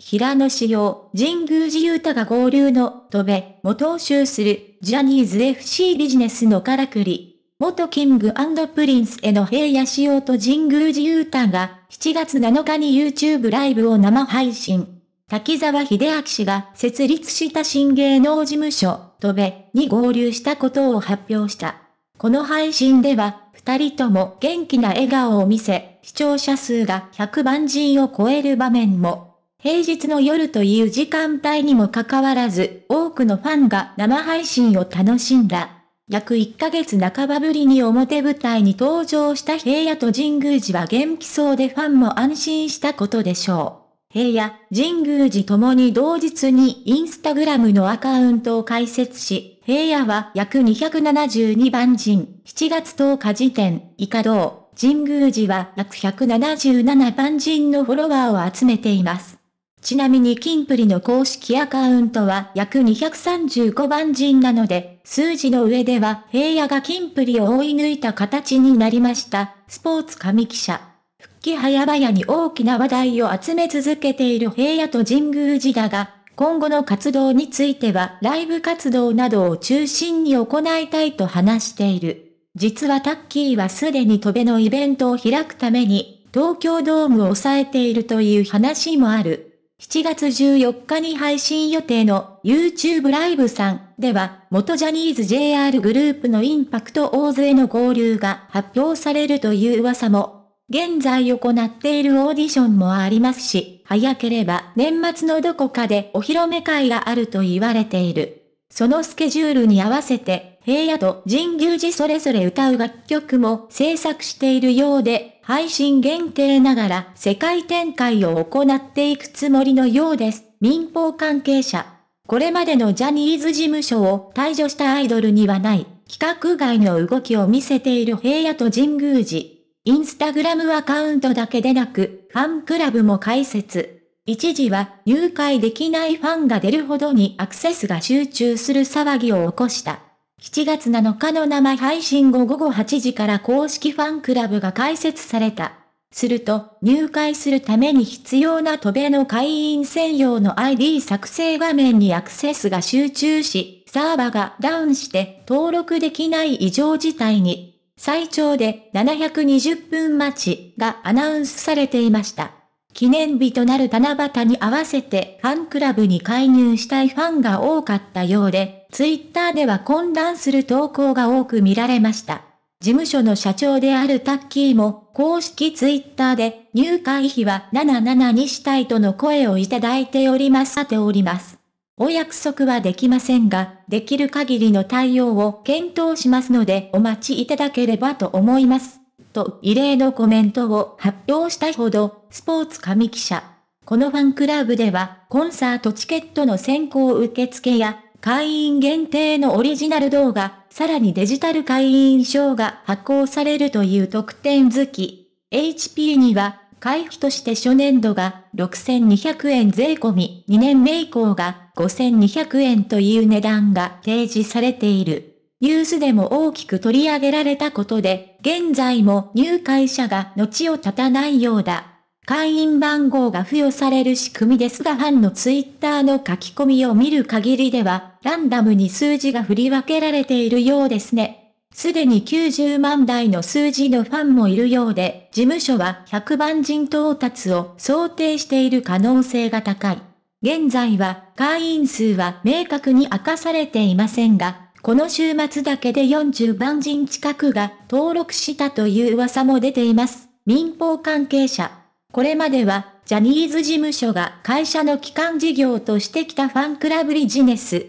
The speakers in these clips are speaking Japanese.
平野紫耀、神宮寺勇太が合流の戸も元集する、ジャニーズ FC ビジネスのからくり。元キングプリンスへの平野紫耀と神宮寺勇太が、7月7日に YouTube ライブを生配信。滝沢秀明氏が設立した新芸能事務所、戸部、に合流したことを発表した。この配信では、二人とも元気な笑顔を見せ、視聴者数が100万人を超える場面も。平日の夜という時間帯にもかかわらず、多くのファンが生配信を楽しんだ。約1ヶ月半ばぶりに表舞台に登場した平野と神宮寺は元気そうでファンも安心したことでしょう。平野、神宮寺ともに同日にインスタグラムのアカウントを開設し、平野は約272番人、7月10日時点、以下同、神宮寺は約177番人のフォロワーを集めています。ちなみにキンプリの公式アカウントは約235番人なので、数字の上では平野がキンプリを追い抜いた形になりました。スポーツ上記者。復帰早々に大きな話題を集め続けている平野と神宮寺だが、今後の活動についてはライブ活動などを中心に行いたいと話している。実はタッキーはすでに飛べのイベントを開くために、東京ドームを抑えているという話もある。7月14日に配信予定の YouTube ライブさんでは、元ジャニーズ JR グループのインパクト大勢の合流が発表されるという噂も、現在行っているオーディションもありますし、早ければ年末のどこかでお披露目会があると言われている。そのスケジュールに合わせて、平野と神宮寺それぞれ歌う楽曲も制作しているようで、配信限定ながら世界展開を行っていくつもりのようです。民放関係者。これまでのジャニーズ事務所を退場したアイドルにはない、規格外の動きを見せている平野と神宮寺。インスタグラムアカウントだけでなく、ファンクラブも開設。一時は入会できないファンが出るほどにアクセスが集中する騒ぎを起こした。7月7日の生配信後午後8時から公式ファンクラブが開設された。すると、入会するために必要な渡米の会員専用の ID 作成画面にアクセスが集中し、サーバがダウンして登録できない異常事態に、最長で720分待ちがアナウンスされていました。記念日となる七夕に合わせてファンクラブに介入したいファンが多かったようで、ツイッターでは混乱する投稿が多く見られました。事務所の社長であるタッキーも、公式ツイッターで、入会費は77にしたいとの声をいただいております。さております。お約束はできませんが、できる限りの対応を検討しますのでお待ちいただければと思います。と、異例のコメントを発表したほど、スポーツ紙記者。このファンクラブでは、コンサートチケットの先行受付や、会員限定のオリジナル動画、さらにデジタル会員証が発行されるという特典付き。HP には、会費として初年度が6200円税込み、2年目以降が5200円という値段が提示されている。ニュースでも大きく取り上げられたことで、現在も入会者が後を絶たないようだ。会員番号が付与される仕組みですがファンのツイッターの書き込みを見る限りでは、ランダムに数字が振り分けられているようですね。すでに90万台の数字のファンもいるようで、事務所は100万人到達を想定している可能性が高い。現在は会員数は明確に明かされていませんが、この週末だけで40万人近くが登録したという噂も出ています。民放関係者。これまでは、ジャニーズ事務所が会社の基幹事業としてきたファンクラブビジネス。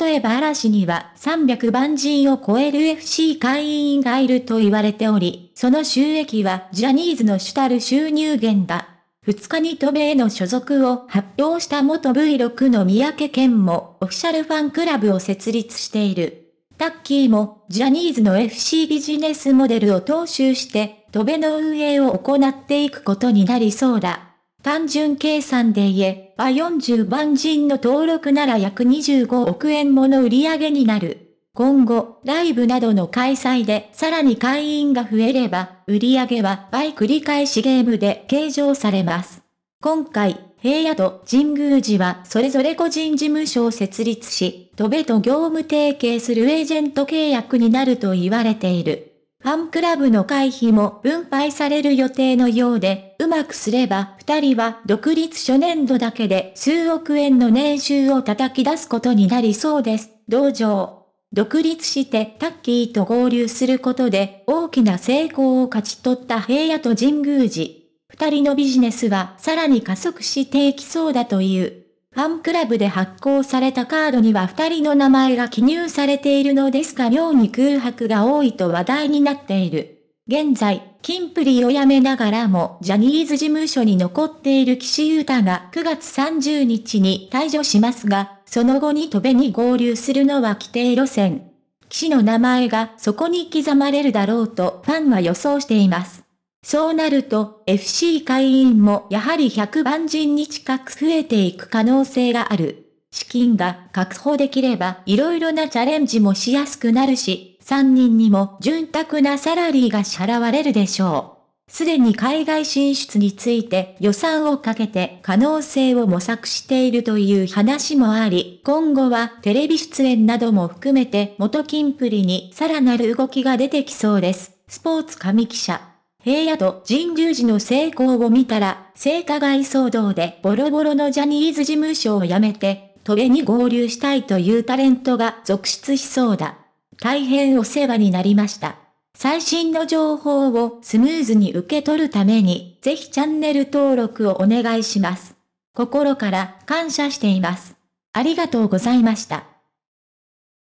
例えば嵐には300万人を超える FC 会員がいると言われており、その収益はジャニーズの主たる収入源だ。2日に都米への所属を発表した元 V6 の三宅健もオフィシャルファンクラブを設立している。タッキーもジャニーズの FC ビジネスモデルを踏襲して戸辺の運営を行っていくことになりそうだ。単純計算で言えば40番人の登録なら約25億円もの売り上げになる。今後、ライブなどの開催でさらに会員が増えれば、売り上げは倍繰り返しゲームで計上されます。今回、平野と神宮寺はそれぞれ個人事務所を設立し、戸部と業務提携するエージェント契約になると言われている。ファンクラブの会費も分配される予定のようで、うまくすれば二人は独立初年度だけで数億円の年収を叩き出すことになりそうです。同情。独立してタッキーと合流することで大きな成功を勝ち取った平野と神宮寺。二人のビジネスはさらに加速していきそうだという。ファンクラブで発行されたカードには2人の名前が記入されているのですが妙に空白が多いと話題になっている。現在、キンプリを辞めながらもジャニーズ事務所に残っている岸優太が9月30日に退場しますが、その後に戸べに合流するのは規定路線。岸の名前がそこに刻まれるだろうとファンは予想しています。そうなると FC 会員もやはり100万人に近く増えていく可能性がある。資金が確保できれば色々なチャレンジもしやすくなるし、3人にも潤沢なサラリーが支払われるでしょう。すでに海外進出について予算をかけて可能性を模索しているという話もあり、今後はテレビ出演なども含めて元金プリにさらなる動きが出てきそうです。スポーツ紙記者平野と神流寺の成功を見たら、性加害騒動でボロボロのジャニーズ事務所を辞めて、トベに合流したいというタレントが続出しそうだ。大変お世話になりました。最新の情報をスムーズに受け取るために、ぜひチャンネル登録をお願いします。心から感謝しています。ありがとうございました。